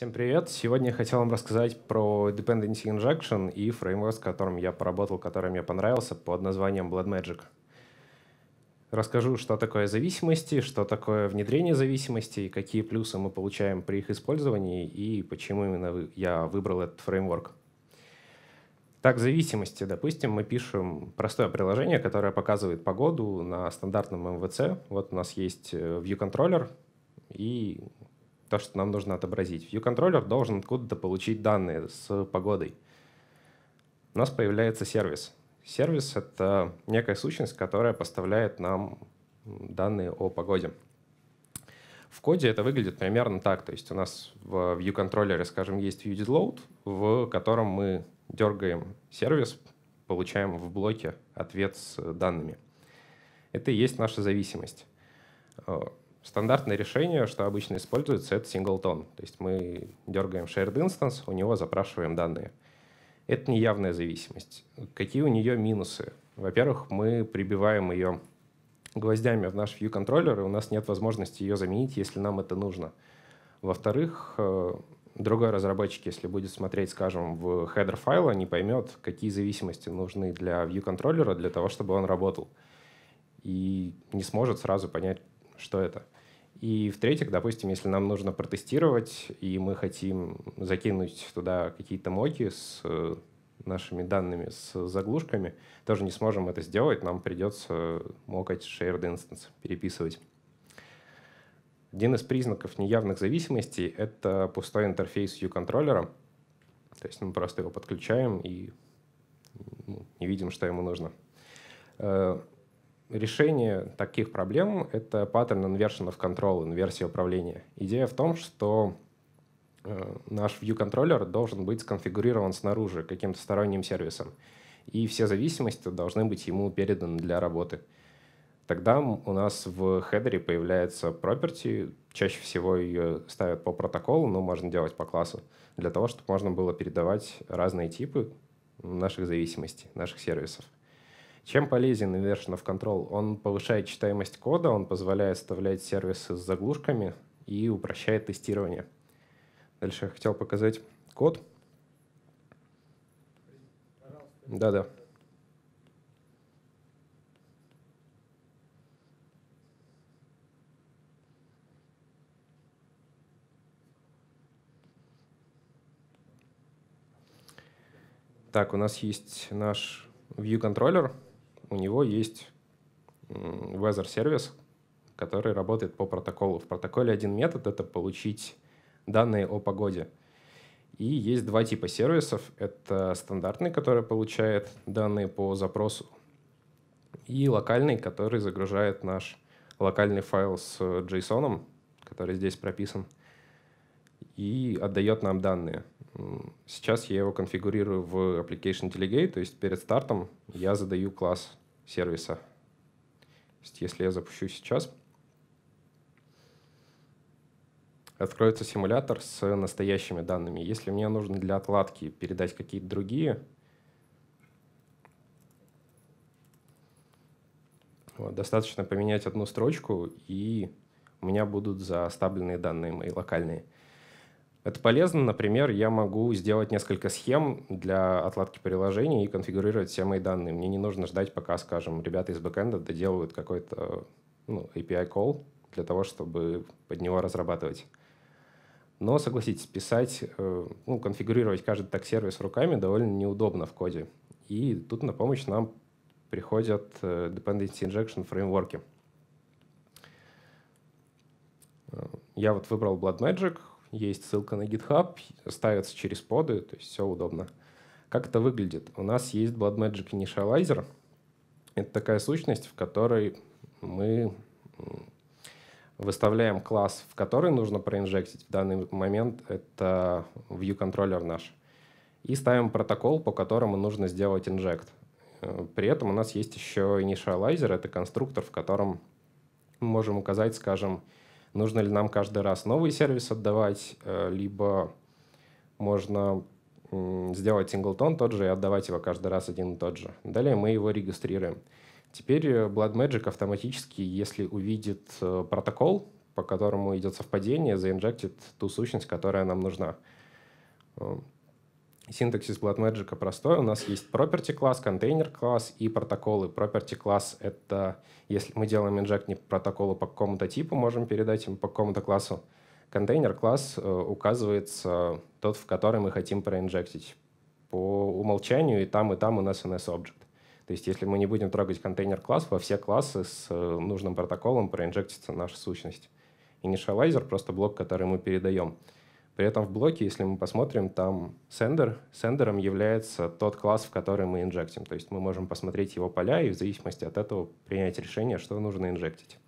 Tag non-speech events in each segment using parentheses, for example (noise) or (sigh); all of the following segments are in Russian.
Всем привет! Сегодня я хотел вам рассказать про Dependency Injection и фреймворк, с которым я поработал, который мне понравился, под названием Blood Magic. Расскажу, что такое зависимости, что такое внедрение зависимости, какие плюсы мы получаем при их использовании и почему именно я выбрал этот фреймворк. Так, зависимости. Допустим, мы пишем простое приложение, которое показывает погоду на стандартном MVC. Вот у нас есть э, view контроллер и то, что нам нужно отобразить. View контроллер должен откуда-то получить данные с погодой. У нас появляется сервис. Сервис — это некая сущность, которая поставляет нам данные о погоде. В коде это выглядит примерно так. То есть у нас в view-контроллере, скажем, есть View viewDidLoad, в котором мы дергаем сервис, получаем в блоке ответ с данными. Это и есть наша зависимость. Стандартное решение, что обычно используется, это singleton. То есть мы дергаем shared instance, у него запрашиваем данные. Это неявная зависимость. Какие у нее минусы? Во-первых, мы прибиваем ее гвоздями в наш view контроллер, и у нас нет возможности ее заменить, если нам это нужно. Во-вторых, э, другой разработчик, если будет смотреть, скажем, в header файла, не поймет, какие зависимости нужны для view контроллера для того, чтобы он работал. И не сможет сразу понять, что это. И в-третьих, допустим, если нам нужно протестировать, и мы хотим закинуть туда какие-то моки с э, нашими данными, с заглушками, тоже не сможем это сделать, нам придется мокать shared instance, переписывать. Один из признаков неявных зависимостей — это пустой интерфейс U-контроллера. То есть мы просто его подключаем и ну, не видим, что ему нужно. Э, решение таких проблем — это паттерн inversion of control, инверсия управления. Идея в том, что э, наш view-контроллер должен быть сконфигурирован снаружи каким-то сторонним сервисом, и все зависимости должны быть ему переданы для работы. Тогда у нас в хедере появляется property, чаще всего ее ставят по протоколу, но можно делать по классу, для того, чтобы можно было передавать разные типы наших зависимостей, наших сервисов. Чем полезен Inversion of Control? Он повышает читаемость кода, он позволяет вставлять сервисы с заглушками и упрощает тестирование. Дальше я хотел показать код. Да-да. Так, у нас есть наш view контроллер у него есть weather сервис, который работает по протоколу. В протоколе один метод — это получить данные о погоде. И есть два типа сервисов. Это стандартный, который получает данные по запросу, и локальный, который загружает наш локальный файл с э, JSON, который здесь прописан, и отдает нам данные. Сейчас я его конфигурирую в Application Delegate, то есть перед стартом я задаю класс сервиса. То есть если я запущу сейчас, откроется симулятор с настоящими данными. Если мне нужно для отладки передать какие-то другие, вот, достаточно поменять одну строчку, и у меня будут заставленные данные мои локальные. Это полезно, например, я могу сделать несколько схем для отладки приложений и конфигурировать все мои данные. Мне не нужно ждать, пока, скажем, ребята из бэкэнда доделают какой-то ну, API call для того, чтобы под него разрабатывать. Но, согласитесь, писать, э, ну, конфигурировать каждый так-сервис руками довольно неудобно в коде. И тут на помощь нам приходят э, Dependency Injection фреймворки. Э, я вот выбрал Blood Magic, есть ссылка на GitHub, ставится через поды, то есть все удобно. Как это выглядит? У нас есть Bloodmagic Initializer. Это такая сущность, в которой мы выставляем класс, в который нужно проинжектить. В данный момент это view-контроллер наш. И ставим протокол, по которому нужно сделать инжект. Э, при этом у нас есть еще initializer, это конструктор, в котором мы можем указать, скажем, нужно ли нам каждый раз новый сервис отдавать, э, либо можно сделать синглтон тот же и отдавать его каждый раз один и тот же. Далее мы его регистрируем. Теперь э, Bloodmagic автоматически, если увидит э, протокол, по которому идет совпадение, заинжектит ту сущность, которая нам нужна. Эм, Синтаксис Blackmagic простой. У нас есть property класс, контейнер класс и протоколы. Property класс — это если мы делаем инжект не протоколу по какому-то типу, можем передать им по какому-то классу. Контейнер класс э, указывается тот, в который мы хотим проинжектить. По умолчанию и там, и там у нас NS Object. То есть если мы не будем трогать контейнер класс, во все классы с э, нужным протоколом проинжектится наша сущность. Initializer — просто блок, который мы передаем — при этом в блоке, если мы посмотрим, там сендер. Сендером является тот класс, в который мы инжектим. То есть мы можем посмотреть его поля и в зависимости от этого принять решение, что нужно инжектить.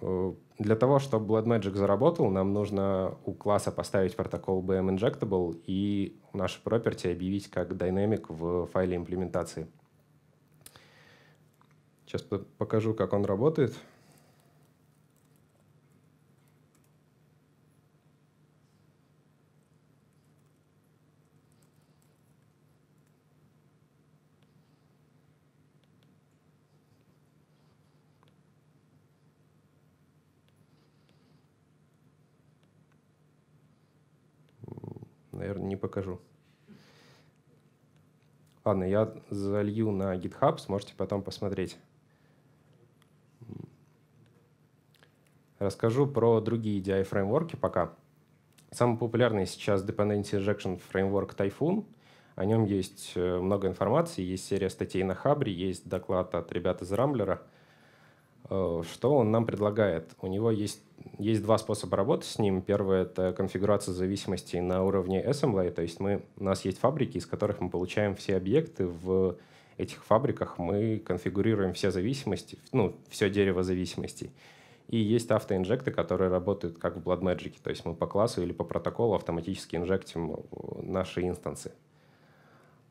Э, для того, чтобы Bloodmagic заработал, нам нужно у класса поставить протокол BM Injectable и наши property объявить как dynamic в файле имплементации. Сейчас покажу, как он работает. наверное, не покажу. Ладно, я залью на GitHub, сможете потом посмотреть. Расскажу про другие DI-фреймворки пока. Самый популярный сейчас Dependency Injection фреймворк Typhoon. О нем есть э, много информации, есть серия статей на Хабре, есть доклад от ребят из Рамблера – Э, что он нам предлагает? У него есть, есть два способа работы с ним. Первый — это конфигурация зависимостей на уровне SMLA, то есть мы, у нас есть фабрики, из которых мы получаем все объекты. В этих фабриках мы конфигурируем все зависимости, ну, все дерево зависимостей. И есть автоинжекты, которые работают как в Blood Magic, то есть мы по классу или по протоколу автоматически инжектим э, наши инстансы.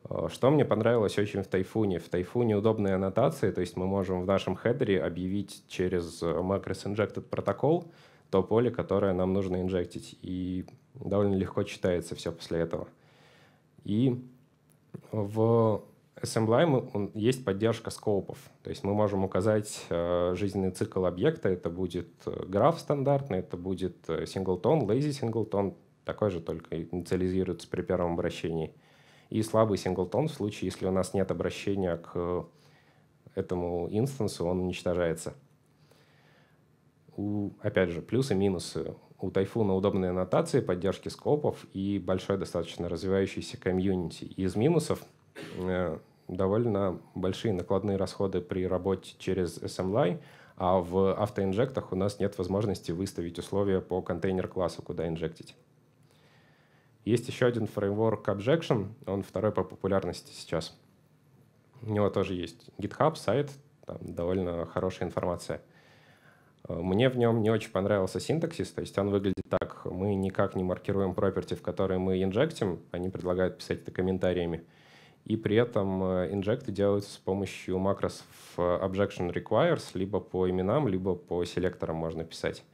Э, что мне понравилось очень в Тайфуне? В Тайфуне удобные аннотации, то есть мы можем в нашем хедере объявить через э, macros injected протокол то поле, которое нам нужно инжектить, и довольно легко читается все после этого. И в SMLime есть поддержка скопов, то есть мы можем указать э, жизненный цикл объекта, это будет граф стандартный, это будет синглтон, lazy синглтон, такой же, только инициализируется при первом обращении – и слабый синглтон в случае, если у нас нет обращения к э, этому инстансу, он уничтожается. У, опять же, плюсы и минусы. У Тайфуна удобные аннотации, поддержки скопов и большой достаточно развивающийся комьюнити. Из минусов э, довольно большие накладные расходы при работе через SMLI, а в автоинжектах у нас нет возможности выставить условия по контейнер-классу, куда инжектить. Есть еще один фреймворк Objection, он второй по популярности сейчас. У него тоже есть GitHub, сайт, там довольно хорошая информация. Э, мне в нем не очень понравился синтаксис, то есть он выглядит так. Мы никак не маркируем property, в которые мы инжектим, они предлагают писать это комментариями. И при этом э, инжекты делаются с помощью макросов э, Objection Requires, либо по именам, либо по селекторам можно писать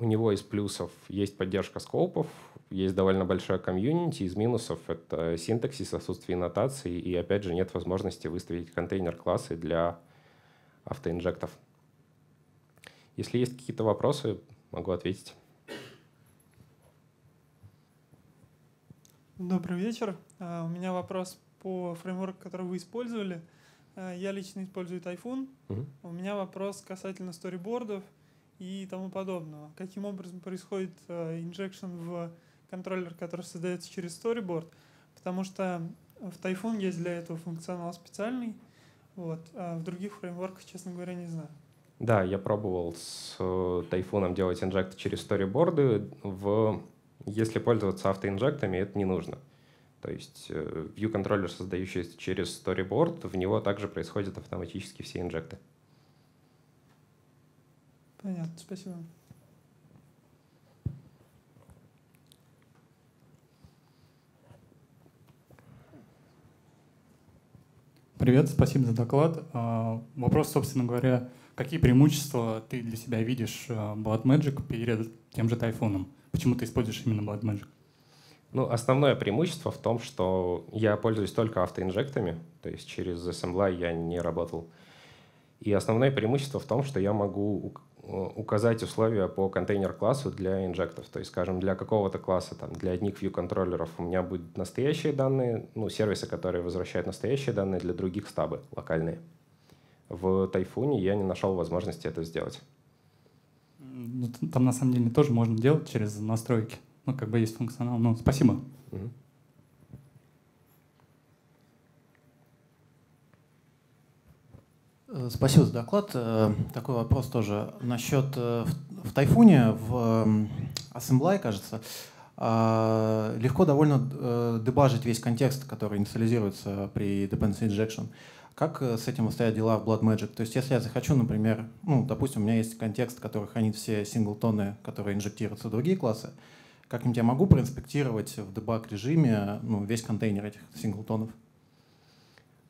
у него из плюсов есть поддержка скопов, есть довольно большая комьюнити, из минусов это синтаксис, отсутствие нотации и, опять же, нет возможности выставить контейнер-классы для автоинжектов. Если есть какие-то вопросы, могу ответить. Добрый вечер. А, у меня вопрос по фреймворку, который вы использовали. А, я лично использую Typhoon. Угу. У меня вопрос касательно сторибордов и тому подобного. Каким образом происходит инжекшн э, в контроллер, который создается через storyboard, потому что в Typhoon есть для этого функционал специальный, вот, а в других фреймворках, честно говоря, не знаю. Да, я пробовал с э, тайфуном делать инжекты через сториборды. В... Если пользоваться автоинжектами, это не нужно. То есть э, view контроллер, создающийся через storyboard, в него также происходят автоматически все инжекты. Понятно, спасибо. Привет, спасибо за доклад. А, вопрос, собственно говоря, какие преимущества ты для себя видишь а, Blood Magic перед тем же Тайфуном? Почему ты используешь именно Blood Magic? Ну, основное преимущество в том, что я пользуюсь только автоинжектами, то есть через SMLI я не работал. И основное преимущество в том, что я могу Э, указать условия по контейнер-классу для инжектов. То есть, скажем, для какого-то класса, там, для одних view-контроллеров у меня будут настоящие данные, ну, сервисы, которые возвращают настоящие данные, для других стабы локальные. В Тайфуне я не нашел возможности это сделать. Ну, там на самом деле тоже можно делать через настройки. Ну, как бы есть функционал. Ну, спасибо. Угу. Спасибо за доклад. Э, такой вопрос тоже. Насчет э, в тайфуне, в ассемблай, кажется, а, легко довольно э, дебажить весь контекст, который инициализируется при dependency injection. Как с этим стоят дела в Blood Magic? То есть если я захочу, например, ну, допустим, у меня есть контекст, который хранит все синглтоны, которые инжектируются в другие классы, как-нибудь я могу проинспектировать в дебаг режиме ну, весь контейнер этих синглтонов?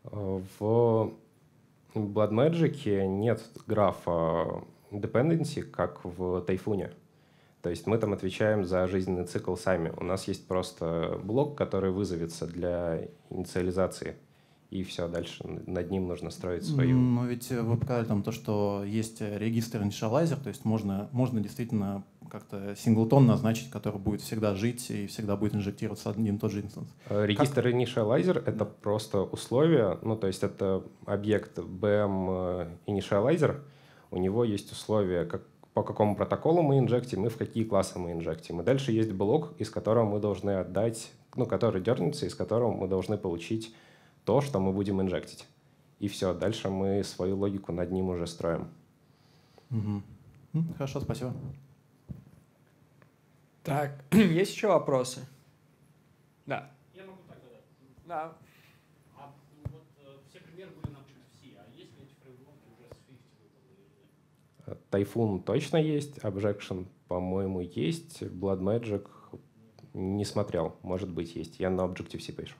В в Blood Magic нет графа dependency, как в Тайфуне. То есть мы там отвечаем за жизненный цикл сами. У нас есть просто блок, который вызовется для инициализации и все, дальше над ним нужно строить свою... Но ведь вы показали там то, что есть регистр инициалайзер, то есть можно, можно действительно как-то синглтон назначить, который будет всегда жить и всегда будет инжектироваться один и тот же инстанс. Э, регистр как... initializer — это просто условие, ну, то есть это объект BM initializer, э, у него есть условия, как, по какому протоколу мы инжектим и в какие классы мы инжектим. И дальше есть блок, из которого мы должны отдать, ну, который дернется, из которого мы должны получить то, что мы будем инжектить. И все, дальше мы свою логику над ним уже строим. Угу. Хорошо, спасибо. Так, (clears throat) есть еще вопросы? Да. Я могу так задать. Да. А ну вот э, все примеры были на PFC, а есть ли эти фреймворки уже с 50 Тайфун э, точно есть, Objection, по-моему, есть, Blood Magic не смотрел, может быть, есть. Я на Objective-C пишу.